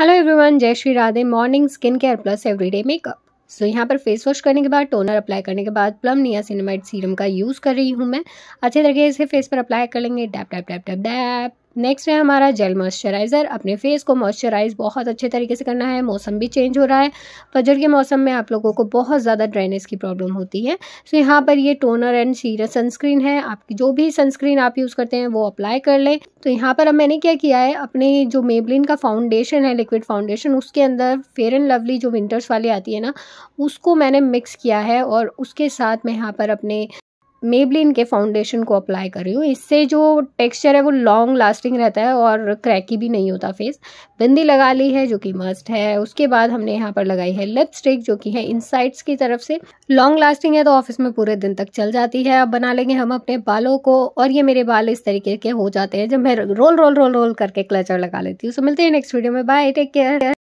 hello everyone जय Shri Radhe morning skin care plus everyday makeup so यहाँ पर फेस वॉश करने के बाद टोनर अप्लाई करने के बाद प्लम निया सिनेमाइट सीरम का यूज़ कर रही हूँ मैं अच्छे तरीके से फेस पर अप्लाई कर लेंगे dab dab dab dab dab next है हमारा जेल मॉइस्चराइज़र अपने फेस को मॉइस्चराइज बहुत अच्छे तरीके से करना है मौसम भी चेंज हो रहा है फजर के मौसम में आप लोगों को बहुत ज़्यादा ड्राइनेस की प्रॉब्लम होती है सो so, यहाँ पर ये टोनर एंड शीर सनस्क्रीन है आपकी जो भी सनस्क्रीन आप यूज़ करते हैं वो अप्लाई कर लें तो यहाँ पर अब मैंने क्या किया है अपने जो मेबलिन का फाउंडेशन है लिक्विड फाउंडेशन उसके अंदर फेयर एंड लवली जो विंटर्स वाली आती है ना उसको मैंने मिक्स किया है और उसके साथ मैं यहाँ पर अपने मेबलिन के फाउंडेशन को अप्लाई कर रही हूँ इससे जो टेक्सचर है वो लॉन्ग लास्टिंग रहता है और क्रैकी भी नहीं होता फेस बिंदी लगा ली है जो कि मस्ट है उसके बाद हमने यहाँ पर लगाई है लिपस्टिक जो कि है इनसाइड्स की तरफ से लॉन्ग लास्टिंग है तो ऑफिस में पूरे दिन तक चल जाती है अब बना लेंगे हम अपने बालों को और ये मेरे बाल इस तरीके के हो जाते हैं जब मैं रोल रोल रोल रोल करके क्लचर लगा लेती हूँ सो मिलते हैं नेक्स्ट वीडियो में बाय टेक केयर